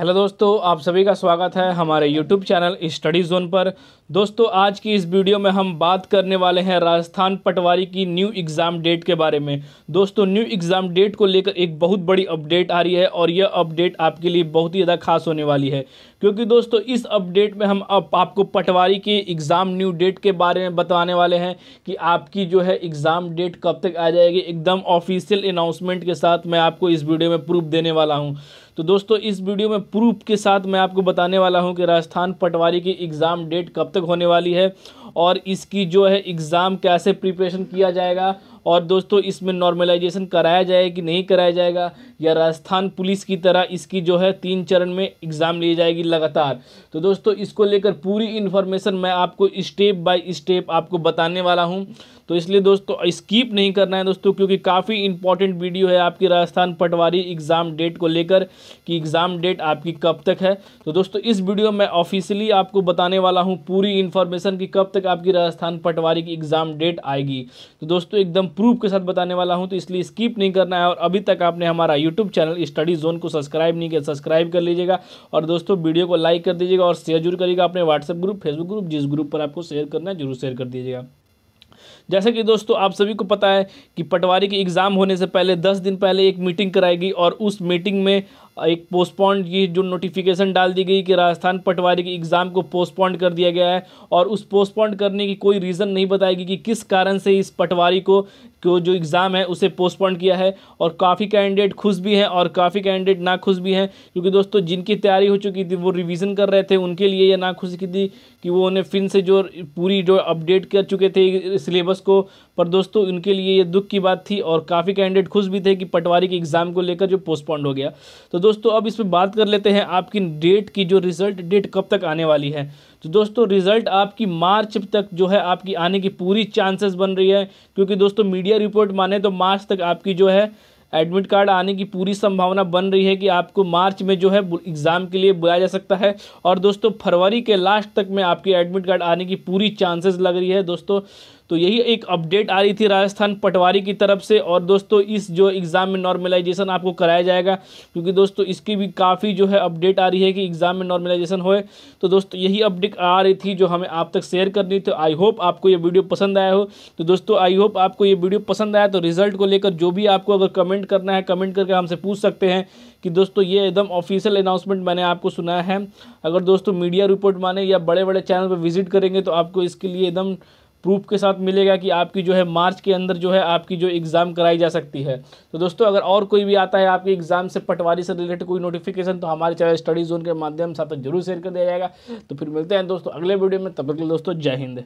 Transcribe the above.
hello दोस्तों आप सभी का स्वागत है हमारे यूट्यूब चैनल स्टडी जोन पर दोस्तों आज की इस वीडियो में हम बात करने वाले हैं राजस्थान पटवारी की न्यू एग्ज़ाम डेट के बारे में दोस्तों न्यू एग्ज़ाम डेट को लेकर एक बहुत बड़ी अपडेट आ रही है और यह अपडेट आपके लिए बहुत ही ज़्यादा खास होने वाली है क्योंकि दोस्तों इस अपडेट में हम अब आपको पटवारी के एग्ज़ाम न्यू डेट के बारे में बताने वाले हैं कि आपकी जो है एग्ज़ाम डेट कब तक आ जाएगी एकदम ऑफिशियल अनाउंसमेंट के साथ मैं आपको इस वीडियो में प्रूफ देने वाला हूँ तो दोस्तों इस वीडियो में प्रूफ के साथ मैं आपको बताने वाला हूं कि राजस्थान पटवारी की एग्ज़ाम डेट कब तक होने वाली है और इसकी जो है एग्ज़ाम कैसे प्रिपरेशन किया जाएगा और दोस्तों इसमें नॉर्मलाइजेशन कराया जाए कि नहीं कराया जाएगा या राजस्थान पुलिस की तरह इसकी जो है तीन चरण में एग्ज़ाम ली जाएगी लगातार तो दोस्तों इसको लेकर पूरी इन्फॉर्मेशन मैं आपको स्टेप बाय स्टेप आपको बताने वाला हूँ तो इसलिए दोस्तों स्कीप नहीं करना है दोस्तों क्योंकि काफ़ी इंपॉर्टेंट वीडियो है आपकी राजस्थान पटवारी एग्ज़ाम डेट को लेकर कि एग्ज़ाम डेट आपकी कब तक है तो दोस्तों इस वीडियो में ऑफिशियली आपको बताने वाला हूँ पूरी इन्फॉर्मेशन कि कब तक आपकी राजस्थान पटवारी की एग्ज़ाम डेट आएगी तो दोस्तों एकदम प्रूफ के साथ बताने वाला हूँ तो इसलिए स्किप नहीं करना है और अभी तक आपने हमारा यूट्यूब चैनल स्टडी जोन को सब्सक्राइब नहीं किया सब्सक्राइब कर लीजिएगा और दोस्तों वीडियो को लाइक कर दीजिएगा और शेयर जरूर करिएगा अपने व्हाट्सएप ग्रुप फेसबुक ग्रुप जिस ग्रुप पर आपको शेयर करना है जरूर शेयर कर दीजिएगा जैसे कि दोस्तों आप सभी को पता है कि पटवारी के एग्ज़ाम होने से पहले दस दिन पहले एक मीटिंग कराएगी और उस मीटिंग में एक पोस्टपोन्ड ये जो नोटिफिकेशन डाल दी गई कि राजस्थान पटवारी की एग्ज़ाम को पोस्टपोन्ड कर दिया गया है और उस पोस्टपोन्ड करने की कोई रीज़न नहीं बताएगी कि किस कारण से इस पटवारी को को जो एग्ज़ाम है उसे पोस्टपोन किया है और काफ़ी कैंडिडेट खुश भी हैं और काफ़ी कैंडिडेट ना खुश भी हैं क्योंकि दोस्तों जिनकी तैयारी हो चुकी थी वो रिवीजन कर रहे थे उनके लिए ये ना खुश की थी कि वो उन्हें फिर से जो पूरी जो अपडेट कर चुके थे सिलेबस को पर दोस्तों इनके लिए ये दुख की बात थी और काफ़ी कैंडिडेट खुश भी थे कि पटवारी के एग्ज़ाम को लेकर जो पोस्टपोन्ड हो गया तो दोस्तों अब इस पर बात कर लेते हैं आपकी डेट की जो रिज़ल्ट डेट कब तक आने वाली है तो दोस्तों रिज़ल्ट आपकी मार्च तक जो है आपकी आने की पूरी चांसेस बन रही है क्योंकि दोस्तों मीडिया रिपोर्ट माने तो मार्च तक आपकी जो है एडमिट कार्ड आने की पूरी संभावना बन रही है कि आपको मार्च में जो है एग्ज़ाम के लिए बुलाया जा सकता है और दोस्तों फरवरी के लास्ट तक में आपकी एडमिट कार्ड आने की पूरी चांसेस लग रही है दोस्तों तो यही एक अपडेट आ रही थी राजस्थान पटवारी की तरफ से और दोस्तों इस जो एग्ज़ाम में नॉर्मलाइजेशन आपको कराया जाएगा क्योंकि दोस्तों इसकी भी काफ़ी जो है अपडेट आ रही है कि एग्ज़ाम में नॉर्मलाइजेशन होए तो दोस्तों यही अपडेट आ रही थी जो हमें आप तक शेयर करनी थी आई होप आपको ये वीडियो पसंद आया हो तो दोस्तों आई होप आपको ये वीडियो पसंद आया तो रिजल्ट को लेकर जो भी आपको अगर कमेंट करना है कमेंट करके हमसे पूछ सकते हैं कि दोस्तों ये एकदम ऑफिशियल अनाउंसमेंट मैंने आपको सुनाया है अगर दोस्तों मीडिया रिपोर्ट माने या बड़े बड़े चैनल पर विजिट करेंगे तो आपको इसके लिए एकदम प्रूफ के साथ मिलेगा कि आपकी जो है मार्च के अंदर जो है आपकी जो एग्ज़ाम कराई जा सकती है तो दोस्तों अगर और कोई भी आता है आपके एग्ज़ाम से पटवारी से रिलेटेड कोई नोटिफिकेशन तो हमारे चैनल स्टडी जोन के माध्यम से आप जरूर शेयर कर दिया जाएगा तो फिर मिलते हैं दोस्तों अगले वीडियो में तब तक दोस्तों जय हिंद